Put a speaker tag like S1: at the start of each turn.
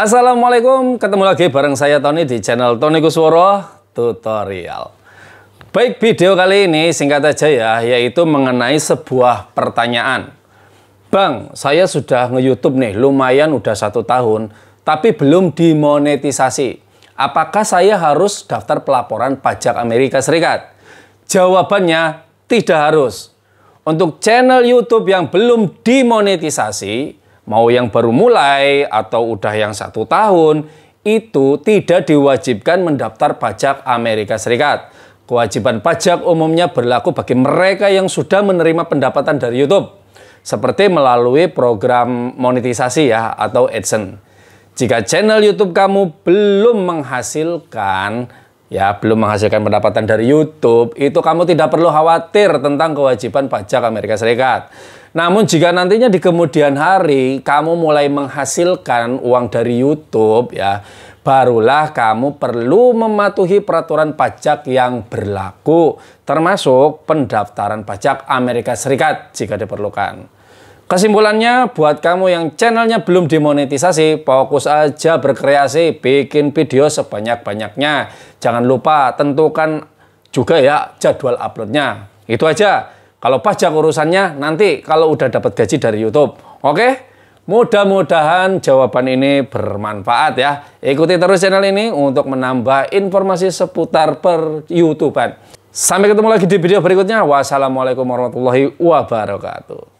S1: Assalamualaikum, ketemu lagi bareng saya Tony di channel Tony Kusworo Tutorial. Baik, video kali ini singkat aja ya, yaitu mengenai sebuah pertanyaan. Bang, saya sudah nge-youtube nih, lumayan udah satu tahun, tapi belum dimonetisasi. Apakah saya harus daftar pelaporan pajak Amerika Serikat? Jawabannya tidak harus. Untuk channel YouTube yang belum dimonetisasi, mau yang baru mulai atau udah yang satu tahun, itu tidak diwajibkan mendaftar pajak Amerika Serikat. Kewajiban pajak umumnya berlaku bagi mereka yang sudah menerima pendapatan dari YouTube, seperti melalui program monetisasi ya atau AdSense. Jika channel YouTube kamu belum menghasilkan ya belum menghasilkan pendapatan dari YouTube, itu kamu tidak perlu khawatir tentang kewajiban pajak Amerika Serikat. Namun jika nantinya di kemudian hari kamu mulai menghasilkan uang dari YouTube ya, barulah kamu perlu mematuhi peraturan pajak yang berlaku termasuk pendaftaran pajak Amerika Serikat jika diperlukan. Kesimpulannya, buat kamu yang channelnya belum dimonetisasi, fokus aja berkreasi, bikin video sebanyak-banyaknya. Jangan lupa tentukan juga ya jadwal uploadnya. Itu aja. Kalau pajak urusannya nanti kalau udah dapat gaji dari YouTube. Oke? Mudah-mudahan jawaban ini bermanfaat ya. Ikuti terus channel ini untuk menambah informasi seputar per YouTube -an. Sampai ketemu lagi di video berikutnya. Wassalamualaikum warahmatullahi wabarakatuh.